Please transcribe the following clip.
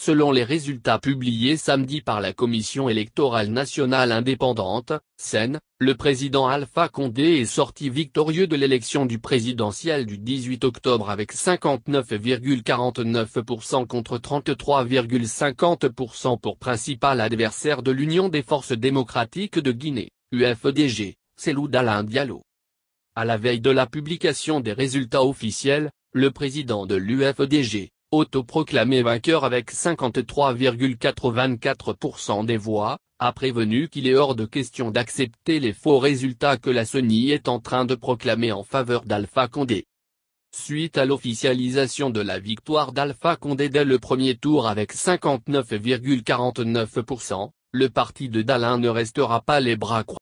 Selon les résultats publiés samedi par la Commission électorale nationale indépendante, SEN, le président Alpha Condé est sorti victorieux de l'élection du présidentiel du 18 octobre avec 59,49% contre 33,50% pour principal adversaire de l'Union des forces démocratiques de Guinée, UFDG, d'Alain Diallo. À la veille de la publication des résultats officiels, le président de l'UFDG, autoproclamé vainqueur avec 53,84% des voix, a prévenu qu'il est hors de question d'accepter les faux résultats que la Sony est en train de proclamer en faveur d'Alpha Condé. Suite à l'officialisation de la victoire d'Alpha Condé dès le premier tour avec 59,49%, le parti de Dalin ne restera pas les bras croisés.